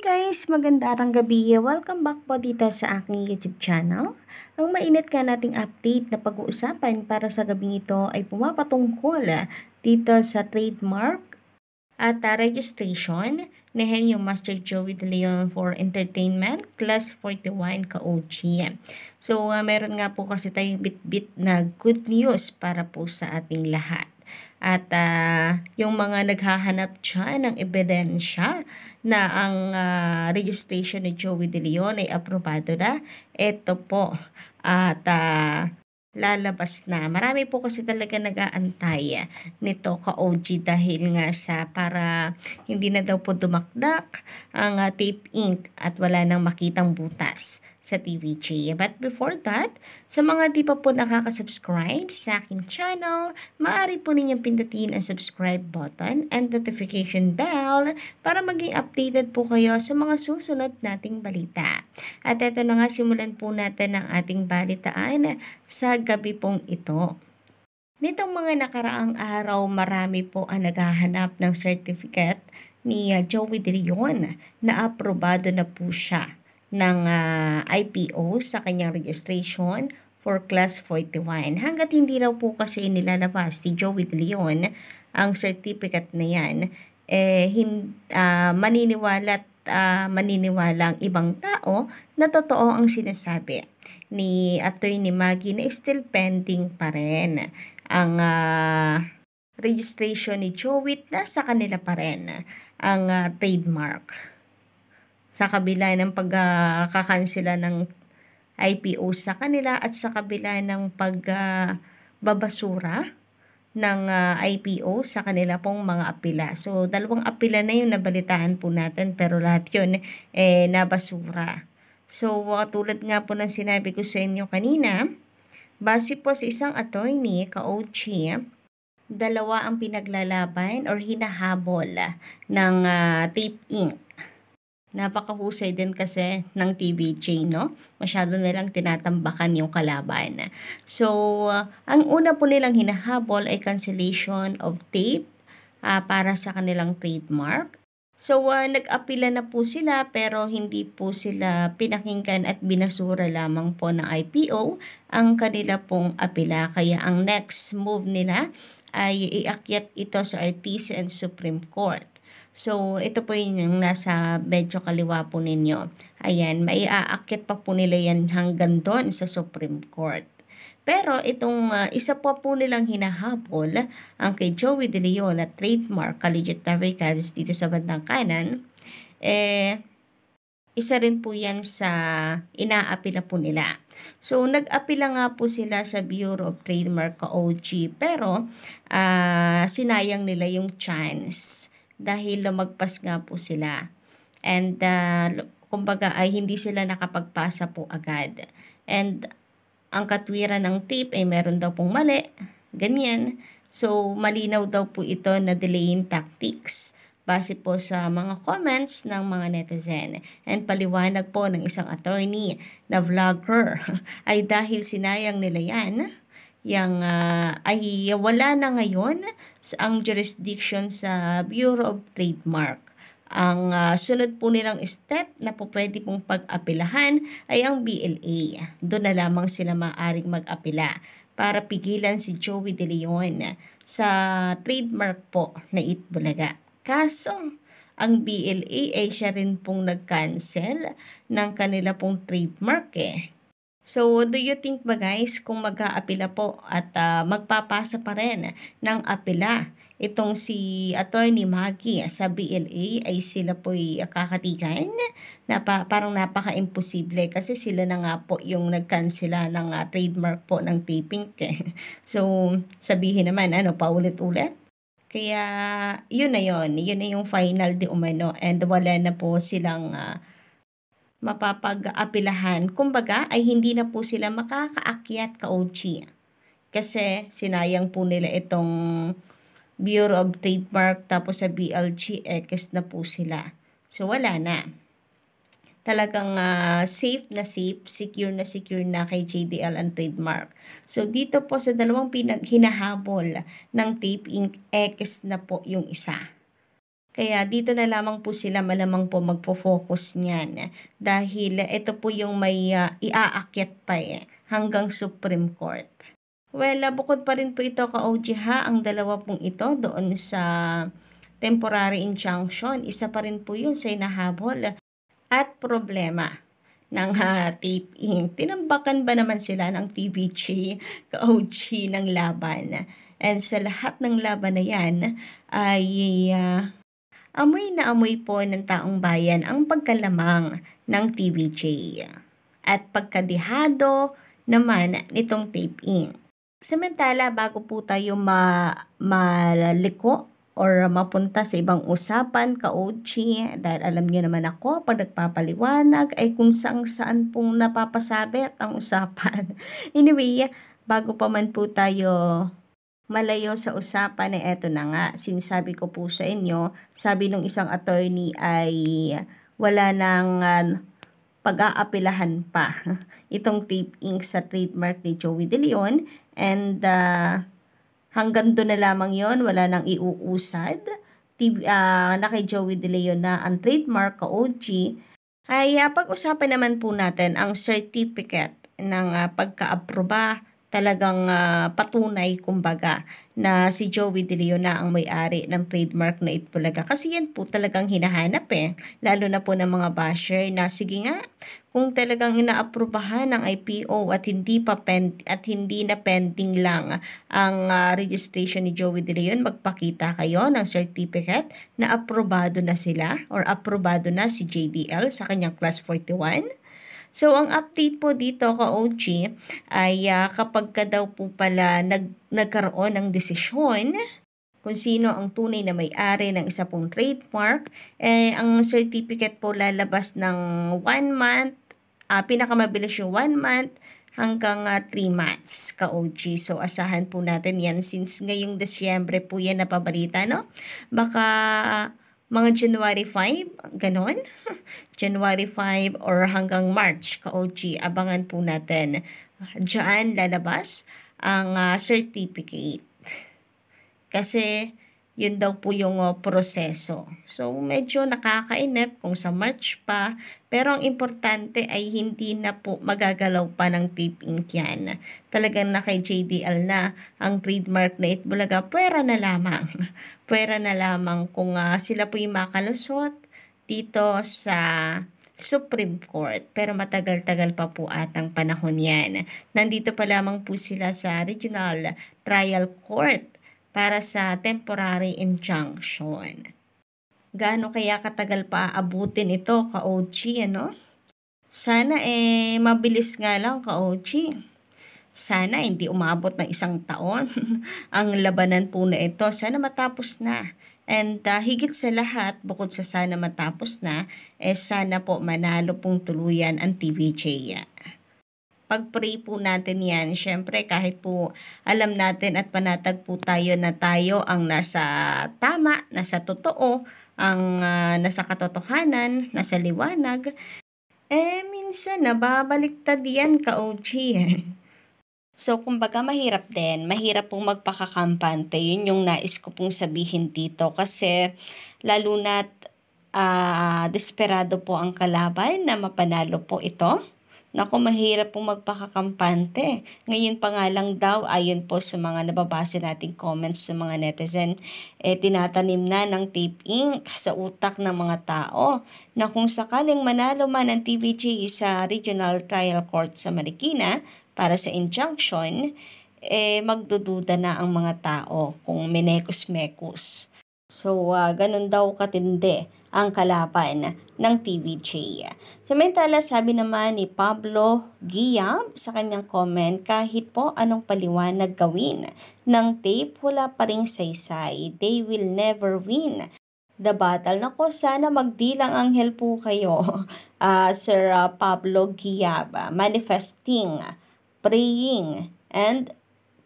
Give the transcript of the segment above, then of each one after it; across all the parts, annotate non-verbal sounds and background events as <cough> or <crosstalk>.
guys! Magandang arang gabi. Welcome back po dito sa aking YouTube channel. Ang mainit ka nating update na pag-uusapan para sa gabing ito ay pumapatungkol dito sa trademark at uh, registration ni Henyo Master Joey De Leon for Entertainment Class 41 KOGM. So, uh, meron nga po kasi tayong bit-bit na good news para po sa ating lahat. At uh, yung mga naghahanap dyan ng ebidensya na ang uh, registration ni Joey De Leon ay aprobado na, eto po. At uh, lalabas na. Marami po kasi talaga nag-aantay nito ka-OG dahil nga sa para hindi na daw po dumakdak ang uh, tape ink at wala nang makitang butas sa TVJ. But before that, sa mga di pa po nakakasubscribe sa aking channel, maaari po ninyong pindutin ang subscribe button and notification bell para maging updated po kayo sa mga susunod nating balita. At eto na nga, simulan po natin ang ating balitaan sa gabi pong ito. Nitong mga nakaraang araw, marami po ang naghahanap ng certificate ni Joey De Leon na aprobado na po siya ng uh, ah, IPO sa kanyang registration for Class 41. Hanggat hindi raw po kasi nilalabas ni Joey De Leon ang certificate na yan, eh, hin, uh, ah, maniniwala at uh, maniniwala ang ibang tao na totoo ang sinasabi ni Attorney Maggie na still pending pa rin ang uh, registration ni Jowit na sa kanila pa rin ang uh, trademark sa kabila ng pagkakansela ng IPO sa kanila at sa kabila ng pagbabasura ng uh, ah, IPO sa kanila pong mga apila. So, dalawang apila na yung nabalitaan po natin pero lahat yun eh, nabasura. So, katulad ah, nga po ng sinabi ko sa inyo kanina, base po sa isang attorney, ka-OG, dalawa ang pinaglalaban or hinahabol ng uh, tape ink napakahusay din kasi ng TV chain, no? Masyado nilang tinatambakan yung kalaban. So, uh, ang una po nilang hinahabol ay cancellation of tape uh, para sa kanilang trademark. So, uh, nag-apila na po sila pero hindi po sila pinakinggan at binasura lamang po ng IPO ang kanila pong apila. Kaya ang next move nila ay iakyat ito sa RTC and Supreme Court. So, ito po yung nasa medyo kaliwa po ninyo. Ayan, maiaakit pa po nila yan hanggang doon sa Supreme Court. Pero itong uh, isa pa po, po nilang hinahabol ang kay Joey De Leon na trademark collegiate Americans dito sa bandang kanan, eh, isa rin po yan sa inaapila po nila. So, nag-apila nga po sila sa Bureau of Trademark ka OG, pero uh, sinayang nila yung chance dahil lumagpas nga po sila. And uh, kumbaga ay hindi sila nakapagpasa po agad. And ang katwiran ng tape ay meron daw pong mali, ganyan. So malinaw daw po ito na delaying tactics base po sa mga comments ng mga netizen. And paliwanag po ng isang attorney na vlogger <laughs> ay dahil sinayang nila yan yang uh, ay wala na ngayon ang jurisdiction sa Bureau of Trademark. Ang uh, sunod po nilang step na po pwede pong pag-apilahan ay ang BLA. Doon na lamang sila maaaring mag-apila para pigilan si Joey De Leon sa trademark po na Itbulaga. Kaso, ang BLA ay siya rin pong nag-cancel ng kanila pong trademark eh. So, what do you think ba guys kung mag-aapila po at uh, magpapasa pa rin ng apila itong si Attorney Maggie sa BLA ay sila po'y kakatigan? Napa, parang napaka-imposible kasi sila na nga po yung nagkansela ng uh, trademark po ng t eh. <laughs> So, sabihin naman, ano, paulit-ulit? Kaya, yun na yun. Yun na yung final di umano. And wala na po silang... Uh, mapapag-apilahan. Kumbaga ay hindi na po sila makakaakyat ka Ochi. Kasi sinayang po nila itong Bureau of Trademark tapos sa BLGX na po sila. So wala na. Talagang uh, safe na safe, secure na secure na kay JDL and Trademark. So dito po sa dalawang pinag hinahabol ng Tape Inc. X na po yung isa. Kaya dito na lamang po sila malamang po magpo-focus niyan. Dahil ito po yung may uh, ah, iaakyat pa eh, hanggang Supreme Court. Well, ah, bukod pa rin po ito ka OG ha, ang dalawa pong ito doon sa temporary injunction. Isa pa rin po yun sa inahabol at problema ng uh, tape Tinambakan ba naman sila ng TVG, ka-OG ng laban? And sa lahat ng laban na yan, ay uh, amoy na amoy po ng taong bayan ang pagkalamang ng TVJ at pagkadihado naman nitong tape-in. Samantala, bago po tayo ma maliko or mapunta sa ibang usapan, ka-OG, dahil alam niyo naman ako, pag nagpapaliwanag ay kung saan saan pong napapasabit ang usapan. <laughs> anyway, bago pa man po tayo malayo sa usapan na eh, eto na nga, sinasabi ko po sa inyo, sabi ng isang attorney ay wala nang uh, pag-aapilahan pa <laughs> itong tape ink sa trademark ni Joey De Leon and uh, hanggang doon na lamang yon wala nang iuusad TV, uh, ah, na kay Joey De Leon na ang trademark ka OG ay uh, pag-usapan naman po natin ang certificate ng uh, pagka-aproba talagang uh, patunay kumbaga na si Joey De Leon na ang may-ari ng trademark na Itbulaga kasi yan po talagang hinahanap eh lalo na po ng mga basher na sige nga kung talagang inaaprubahan ng IPO at hindi pa pend- at hindi na pending lang ang uh, registration ni Joey De Leon magpakita kayo ng certificate na aprobado na sila or aprobado na si JDL sa kanyang class 41 So, ang update po dito ka OG ay uh, kapag ka daw po pala nag, nagkaroon ng desisyon kung sino ang tunay na may-ari ng isa pong trademark, eh, ang certificate po lalabas ng 1 month, uh, pinakamabilis yung 1 month, hanggang 3 uh, ah, months ka OG. So asahan po natin 'yan since ngayong Disyembre po 'yan napabalita no. Baka mga January 5, ganon. <laughs> January 5 or hanggang March, ka-OG, abangan po natin. Diyan lalabas ang uh, certificate. Kasi yun daw po yung uh, proseso. So, medyo nakakainip kung sa March pa. Pero ang importante ay hindi na po magagalaw pa ng tape ink yan. Talagang na kay JDL na ang trademark na Itbulaga, pwera na lamang. <laughs> Pwera na lamang kung uh, sila po'y makalusot dito sa Supreme Court. Pero matagal-tagal pa po atang panahon yan. Nandito pa lamang po sila sa Regional Trial Court para sa temporary injunction. Gaano kaya katagal pa aabutin ito ka-OG, ano? Sana eh, mabilis nga lang ka-OG. Sana hindi umabot ng isang taon <laughs> ang labanan po na ito. Sana matapos na. And uh, higit sa lahat, bukod sa sana matapos na, eh sana po manalo pong tuluyan ang TVJ pag-pray po natin yan, syempre kahit po alam natin at panatag po tayo na tayo ang nasa tama, nasa totoo, ang uh, nasa katotohanan, nasa liwanag, eh minsan nababaliktad yan ka OG <laughs> So, kumbaga mahirap din. Mahirap pong magpakakampante. Yun yung nais ko pong sabihin dito. Kasi, lalo na't uh, desperado po ang kalaban na mapanalo po ito. Naku, mahirap pong magpakakampante. Ngayon pa nga lang daw, ayon po sa mga nababasa nating comments sa mga netizen, eh, tinatanim na ng tape ink sa utak ng mga tao na kung sakaling manalo man ang TVG sa Regional Trial Court sa Marikina para sa injunction, eh, magdududa na ang mga tao kung menekos-mekos So, uh, ganun daw katindi ang kalaban ng PBJ. Samantala, sabi naman ni Pablo Guillab sa kanyang comment, kahit po anong paliwanag gawin ng tape, wala pa rin saysay. They will never win the battle. Nako, sana magdilang anghel po kayo, uh, <laughs> Sir uh, Pablo Guillab. Manifesting, praying, and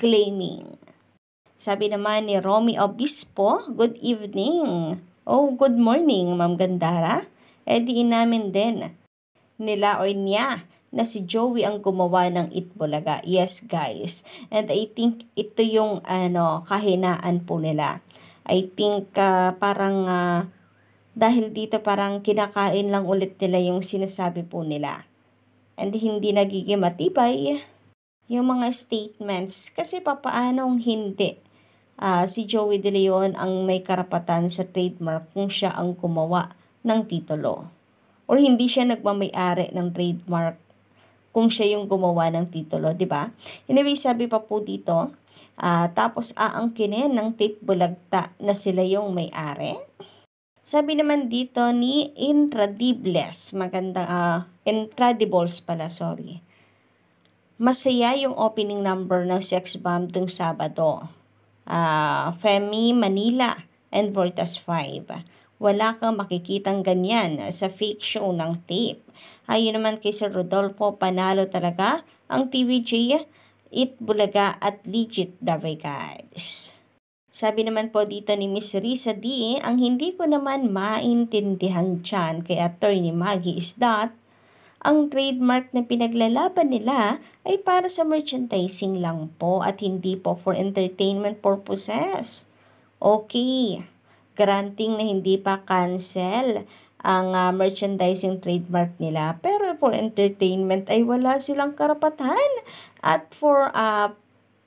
claiming. Sabi naman ni Romy Obispo, good evening. Oh, good morning, Ma'am Gandara. E di inamin din nila or niya na si Joey ang gumawa ng Itbulaga. Yes, guys. And I think ito yung ano, kahinaan po nila. I think uh, parang uh, dahil dito parang kinakain lang ulit nila yung sinasabi po nila. And hindi nagiging matibay yung mga statements kasi papaanong hindi uh, si Joey De Leon ang may karapatan sa trademark kung siya ang gumawa ng titulo. Or hindi siya nagmamayari ng trademark kung siya yung gumawa ng titulo, di ba? Anyway, sabi pa po dito, uh, tapos aangkinin ng tape bulagta na sila yung may-ari. Sabi naman dito ni Intradibles, maganda, uh, ah, Intradibles pala, sorry. Masaya yung opening number ng Sex Bomb tung Sabado uh, Femi Manila and Voltas 5. Wala kang makikitang ganyan sa fake show ng tape. Ayun naman kay Sir Rodolfo, panalo talaga ang TVJ, It Bulaga at Legit Davay Guys. Sabi naman po dito ni Miss Risa D, ang hindi ko naman maintindihan dyan kay Attorney Maggie is that ang trademark na pinaglalaban nila ay para sa merchandising lang po at hindi po for entertainment purposes. Okay, granting na hindi pa cancel ang uh, merchandising trademark nila pero for entertainment ay wala silang karapatan at for uh,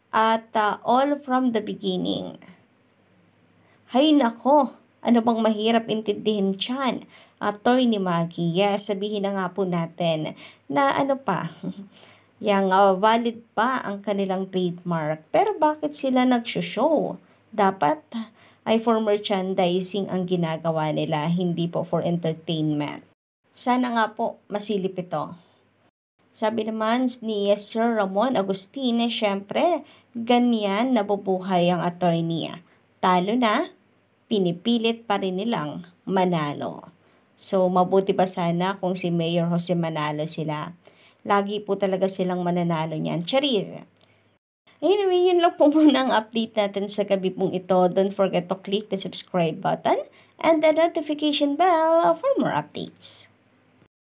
at uh, all from the beginning. Hay nako, ano bang mahirap intindihin 'yan? Attorney ni Maggie. Yes, sabihin na nga po natin na ano pa, <laughs> yang uh, valid pa ang kanilang trademark. Pero bakit sila nagsushow? Dapat ay for merchandising ang ginagawa nila, hindi po for entertainment. Sana nga po masilip ito. Sabi naman ni Sir Ramon Agustin, syempre, ganyan nabubuhay ang attorney. Talo na, pinipilit pa rin nilang manalo. So, mabuti pa sana kung si Mayor Jose Manalo sila. Lagi po talaga silang mananalo niyan. Charir! Anyway, yun lang po muna ang update natin sa gabi pong ito. Don't forget to click the subscribe button and the notification bell for more updates.